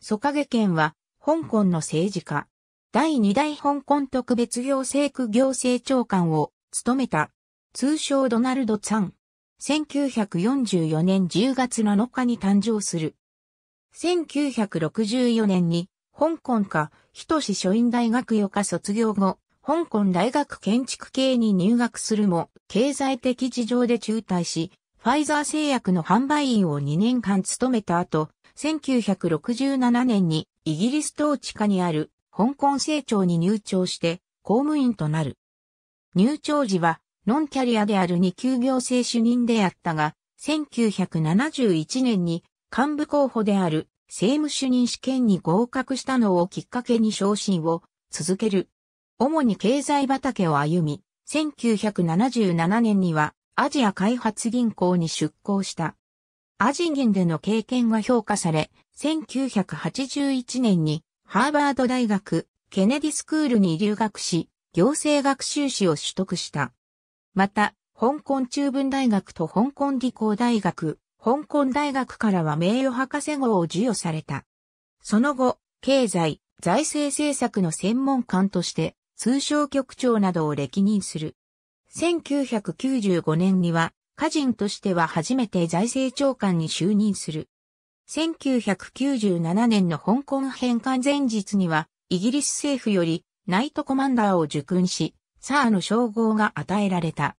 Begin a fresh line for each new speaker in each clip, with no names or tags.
ソカゲ県は、香港の政治家。第二代香港特別行政区行政長官を務めた。通称ドナルド・ツァン。1944年10月7日に誕生する。1964年に、香港ひ人志書院大学予科卒業後、香港大学建築系に入学するも、経済的事情で中退し、ファイザー製薬の販売員を2年間務めた後、1967年にイギリス統治下にある香港政庁に入庁して公務員となる。入庁時はノンキャリアである二級行政主任であったが、1971年に幹部候補である政務主任試験に合格したのをきっかけに昇進を続ける。主に経済畑を歩み、1977年にはアジア開発銀行に出向した。アジンンでの経験が評価され、1981年にハーバード大学ケネディスクールに留学し、行政学習士を取得した。また、香港中文大学と香港理工大学、香港大学からは名誉博士号を授与された。その後、経済、財政政策の専門官として、通商局長などを歴任する。1995年には、家人としては初めて財政長官に就任する。1997年の香港返還前日には、イギリス政府よりナイトコマンダーを受勲し、サーの称号が与えられた。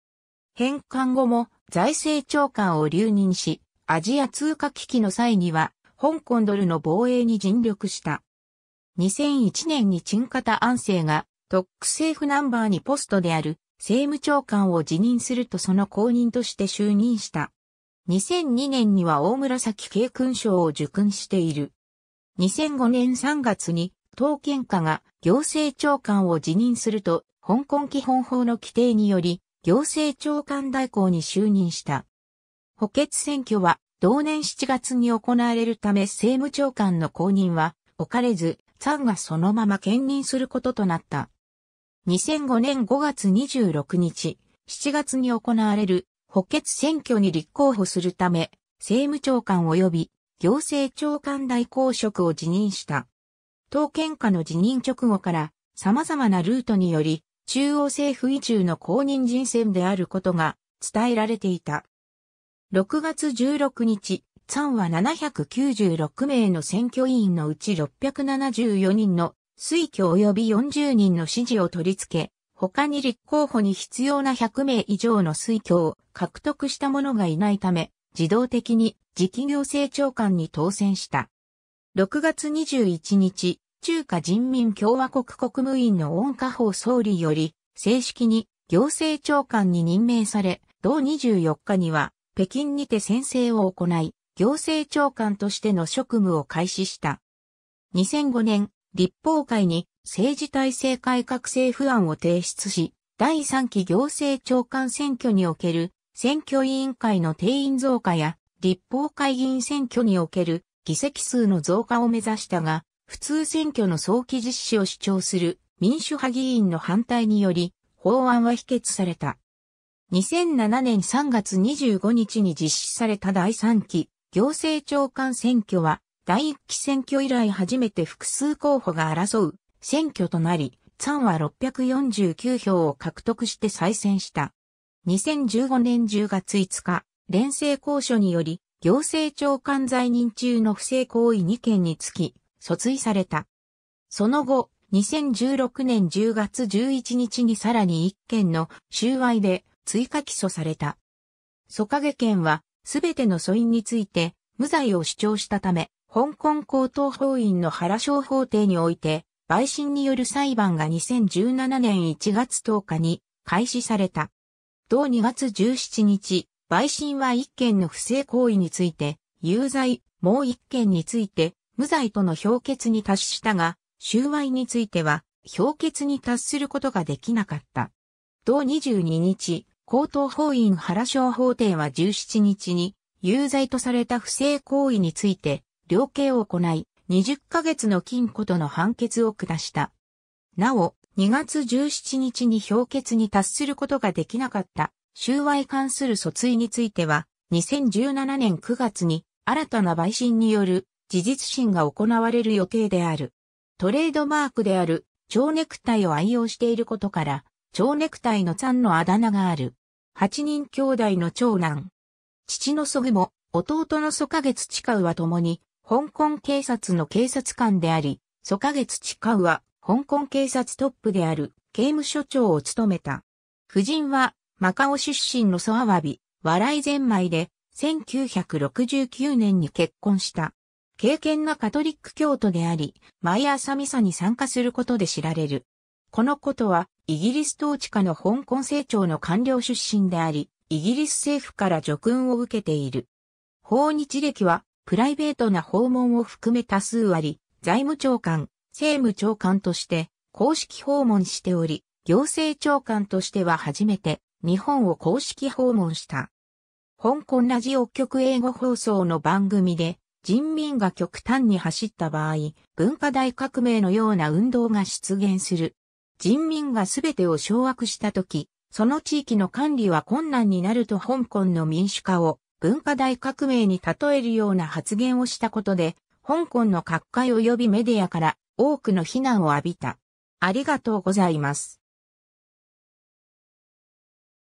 返還後も財政長官を留任し、アジア通貨危機の際には、香港ドルの防衛に尽力した。2001年に陳方安政が特区政府ナンバーにポストである政務長官を辞任するとその後任として就任した。2002年には大紫慶勲章を受勲している。2005年3月に、当県下が行政長官を辞任すると、香港基本法の規定により、行政長官代行に就任した。補欠選挙は、同年7月に行われるため政務長官の後任は、置かれず、参がそのまま兼任することとなった。2005年5月26日、7月に行われる補欠選挙に立候補するため、政務長官及び行政長官代行職を辞任した。当県下の辞任直後から様々なルートにより中央政府移住の公認人選であることが伝えられていた。6月16日、参は796名の選挙委員のうち674人の推挙及び40人の支持を取り付け、他に立候補に必要な100名以上の推挙を獲得した者がいないため、自動的に次期行政長官に当選した。6月21日、中華人民共和国国務院の温家宝総理より、正式に行政長官に任命され、同24日には北京にて宣誓を行い、行政長官としての職務を開始した。2005年、立法会に政治体制改革政府案を提出し、第3期行政長官選挙における選挙委員会の定員増加や立法会議員選挙における議席数の増加を目指したが、普通選挙の早期実施を主張する民主派議員の反対により法案は否決された。2007年3月25日に実施された第3期行政長官選挙は第一期選挙以来初めて複数候補が争う選挙となり、3は649票を獲得して再選した。2015年10月5日、連政公署により、行政長官在任中の不正行為2件につき、訴追された。その後、2016年10月11日にさらに1件の収賄で追加起訴された。蘇影県は、すべての訴因について、無罪を主張したため、香港高等法院の原小法廷において、陪審による裁判が2017年1月10日に開始された。同2月17日、陪審は1件の不正行為について、有罪、もう1件について、無罪との評決に達したが、収賄については、評決に達することができなかった。同22日、高等法院原小法廷は17日に、有罪とされた不正行為について、量刑を行い、20ヶ月の禁錮との判決を下した。なお、2月17日に評決に達することができなかった収賄関する訴追については、2017年9月に新たな陪審による事実審が行われる予定である。トレードマークである蝶ネクタイを愛用していることから、蝶ネクタイのちゃんのあだ名がある。8人兄弟の長男。父の祖父も、弟の祖家月近うは共に、香港警察の警察官であり、蘇花月近うは香港警察トップである刑務所長を務めた。夫人はマカオ出身のソアワビ、笑いゼンマイで1969年に結婚した。敬虔なカトリック教徒であり、毎朝ミサに参加することで知られる。このことは、イギリス統治下の香港政庁の官僚出身であり、イギリス政府から叙勲を受けている。法日歴はプライベートな訪問を含め多数あり、財務長官、政務長官として公式訪問しており、行政長官としては初めて日本を公式訪問した。香港ラジオ局英語放送の番組で人民が極端に走った場合、文化大革命のような運動が出現する。人民が全てを掌握した時、その地域の管理は困難になると香港の民主化を文化大革命に例えるような発言をしたことで、香港の各界及びメディアから多くの非難を浴びた。ありがとうございます。